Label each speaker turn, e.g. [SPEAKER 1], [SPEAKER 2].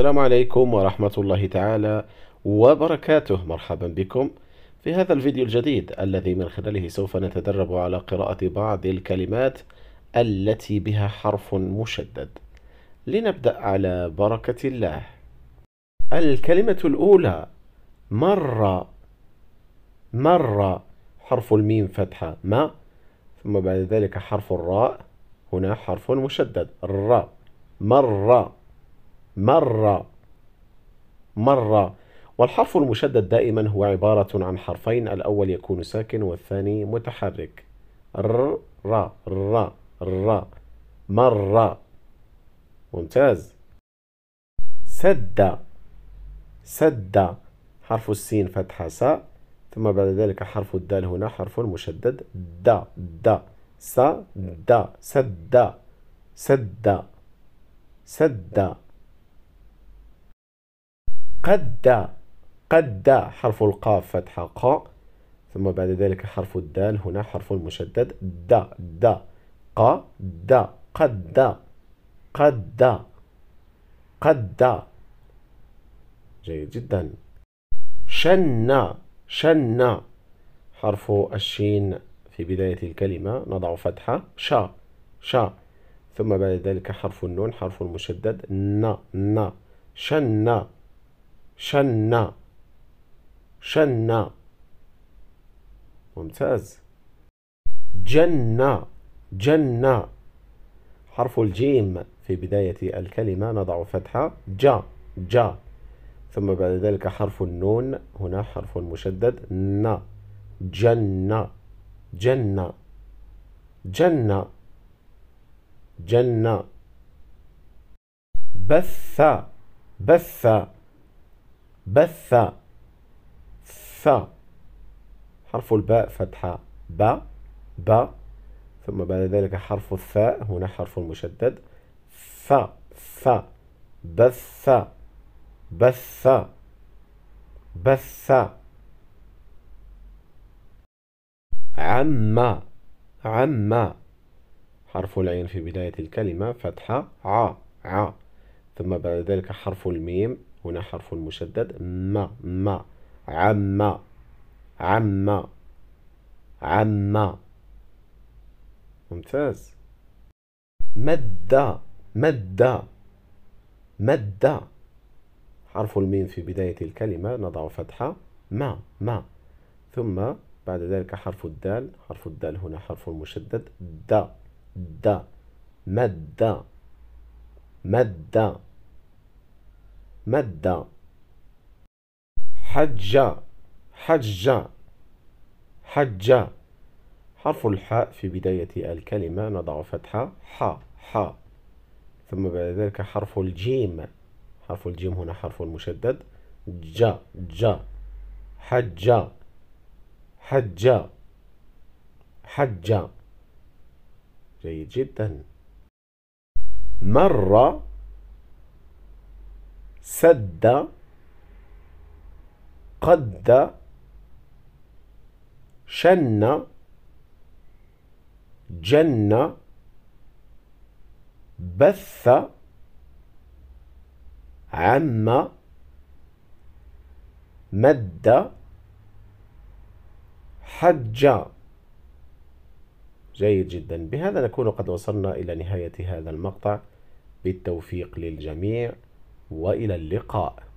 [SPEAKER 1] السلام عليكم ورحمة الله تعالى وبركاته مرحبا بكم في هذا الفيديو الجديد الذي من خلاله سوف نتدرب على قراءة بعض الكلمات التي بها حرف مشدد لنبدأ على بركة الله الكلمة الأولى مرة مرة حرف الميم فتحة ما ثم بعد ذلك حرف الراء هنا حرف مشدد الراء مرة مرة مرة والحرف المشدد دائما هو عبارة عن حرفين الأول يكون ساكن والثاني متحرك ر ر ر ر مرة ممتاز سد سد حرف السين فتحة سا ثم بعد ذلك حرف الدال هنا حرف مشدد د د س د سد سد سد قد قد حرف القاف فتحة ق ثم بعد ذلك حرف الدال هنا حرف مشدد د د ق د قد قد قد جيد جدا شن شن حرف الشين في بداية الكلمة نضع فتحة شا شا ثم بعد ذلك حرف النون حرف مشدد ن ن شن شنا شنا ممتاز جنا جنا حرف الجيم في بداية الكلمة نضع فتحة جا جا ثم بعد ذلك حرف النون هنا حرف مشدد ن جنا جنا جنا جنا بث بث بث ف حرف الباء فتحة ب ب ثم بعد ذلك حرف الثاء هنا حرف مشدد ف ف بث بث بث عم عم حرف العين في بداية الكلمة فتحة ع ع ثم بعد ذلك حرف الميم هنا حرف مشدد ما ما عم عم عم ممتاز مد مد مد حرف الميم في بداية الكلمة نضع فتحة ما ما ثم بعد ذلك حرف الدال حرف الدال هنا حرف مشدد د د مد مد مد حج حج حج حرف الحاء في بداية الكلمة نضع فتحة ح ح ثم بعد ذلك حرف الجيم حرف الجيم هنا حرف مشدد ج ج حج حج حج جيد جدا مر سد قد شن جن بث عم مد حج جيد جدا بهذا نكون قد وصلنا إلى نهاية هذا المقطع بالتوفيق للجميع والى اللقاء